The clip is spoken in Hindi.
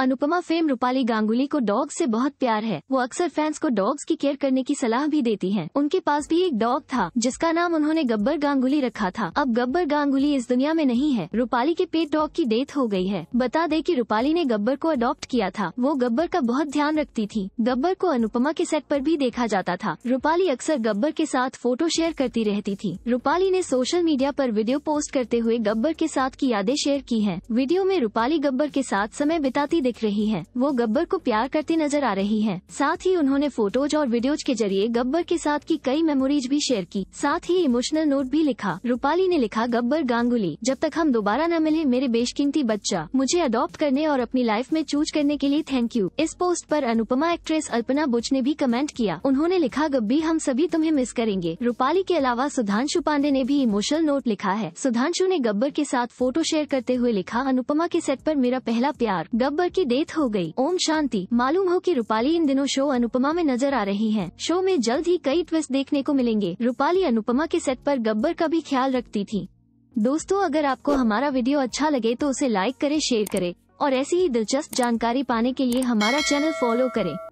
अनुपमा फेम रूपाली गांगुली को डॉग से बहुत प्यार है वो अक्सर फैंस को डॉग्स की केयर करने की सलाह भी देती हैं। उनके पास भी एक डॉग था जिसका नाम उन्होंने गब्बर गांगुली रखा था अब गब्बर गांगुली इस दुनिया में नहीं है रूपाली के पेट डॉग की डेथ हो गई है बता दे की रूपाली ने गब्बर को अडॉप्ट किया था वो गब्बर का बहुत ध्यान रखती थी गब्बर को अनुपमा के सेट आरोप भी देखा जाता था रूपाली अक्सर गब्बर के साथ फोटो शेयर करती रहती थी रूपाली ने सोशल मीडिया आरोप वीडियो पोस्ट करते हुए गब्बर के साथ की यादें शेयर की है वीडियो में रूपाली गब्बर के साथ समय बिताती दिख रही हैं। वो गब्बर को प्यार करते नजर आ रही हैं। साथ ही उन्होंने फोटोज और वीडियोज के जरिए गब्बर के साथ की कई मेमोरीज भी शेयर की साथ ही इमोशनल नोट भी लिखा रूपाली ने लिखा गब्बर गांगुली जब तक हम दोबारा न मिले मेरे बेशकीमती बच्चा मुझे अडॉप्ट करने और अपनी लाइफ में चूज करने के लिए थैंक यू इस पोस्ट आरोप अनुपमा एक्ट्रेस अल्पना बुच ने भी कमेंट किया उन्होंने लिखा गब्बी हम सभी तुम्हें मिस करेंगे रूपाली के अलावा सुधांशु पांडे ने भी इमोशनल नोट लिखा है सुधांशु ने गब्बर के साथ फोटो शेयर करते हुए लिखा अनुपमा के सेट पर मेरा पहला प्यार गब्बर की डेथ हो गई। ओम शांति मालूम हो कि रूपाली इन दिनों शो अनुपमा में नजर आ रही हैं। शो में जल्द ही कई ट्विस्ट देखने को मिलेंगे रूपाली अनुपमा के सेट पर गब्बर का भी ख्याल रखती थी दोस्तों अगर आपको हमारा वीडियो अच्छा लगे तो उसे लाइक करे शेयर करे और ऐसी ही दिलचस्प जानकारी पाने के लिए हमारा चैनल फॉलो करें